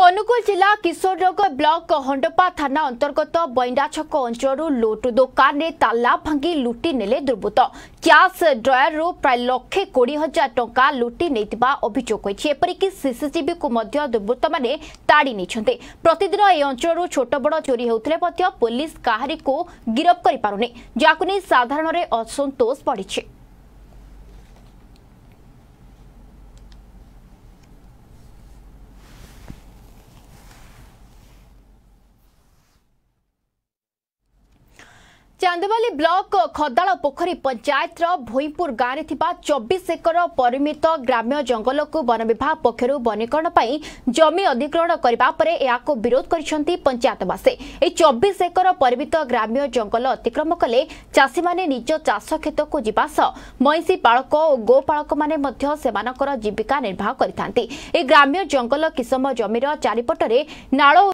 ଅନୁଗୁଳ ଜିଲ୍ଲା କିଶୋରନଗର ବ୍ଲକ ହଣ୍ଡପା ଥାନା ଅନ୍ତର୍ଗତ ବୈଣ୍ଡା ଛକ ଅଞ୍ଚଳରୁ ଲୁଟ୍ ଦୋକାନରେ ତାଲା ଭାଙ୍ଗି ଲୁଟି ନେଲେ ଦୁର୍ବୃତ୍ତ କ୍ୟାସ୍ ଡ୍ରୟରରୁ ପ୍ରାୟ ଲକ୍ଷେ କୋଡ଼ିଏ ହଜାର ଟଙ୍କା ଲୁଟି ନେଇଥିବା ଅଭିଯୋଗ ହୋଇଛି ଏପରିକି ସିସିଟିଭିକୁ ମଧ୍ୟ ଦୁର୍ବୃତ୍ତମାନେ ତାଡ଼ି ନେଇଛନ୍ତି ପ୍ରତିଦିନ ଏହି ଅଞ୍ଚଳରୁ ଛୋଟବଡ଼ ଚୋରି ହେଉଥିଲେ ମଧ୍ୟ ପୋଲିସ କାହାରିକୁ ଗିରଫ କରିପାରୁନି ଯାହାକୁ ନେଇ ସାଧାରଣରେ ଅସନ୍ତୋଷ ବଢ଼ିଛି ଚାନ୍ଦବାଲି ବ୍ଲକ ଖଦାଳ ପୋଖରୀ ପଞ୍ଚାୟତର ଭୂଇଁପୁର ଗାଁରେ ଥିବା ଚବିଶ ଏକର ପରିମିତ ଗ୍ରାମ୍ୟ ଜଙ୍ଗଲକୁ ବନ ବିଭାଗ ପକ୍ଷରୁ ବନୀକରଣ ପାଇଁ ଜମି ଅଧିଗ୍ରହଣ କରିବା ପରେ ଏହାକୁ ବିରୋଧ କରିଛନ୍ତି ପଞ୍ଚାୟତବାସୀ ଏହି ଚବିଶ ଏକର ପରିମିତ ଗ୍ରାମ୍ୟ ଜଙ୍ଗଲ ଅତିକ୍ରମ କଲେ ଚାଷୀମାନେ ନିଜ ଚାଷ କ୍ଷେତକୁ ଯିବା ସହ ମଇଁଷି ପାଳକ ଓ ଗୋପାଳକମାନେ ମଧ୍ୟ ସେମାନଙ୍କର ଜୀବିକା ନିର୍ବାହ କରିଥାନ୍ତି ଏହି ଗ୍ରାମ୍ୟ ଜଙ୍ଗଲ କିସମ ଜମିର ଚାରିପଟରେ ନାଳ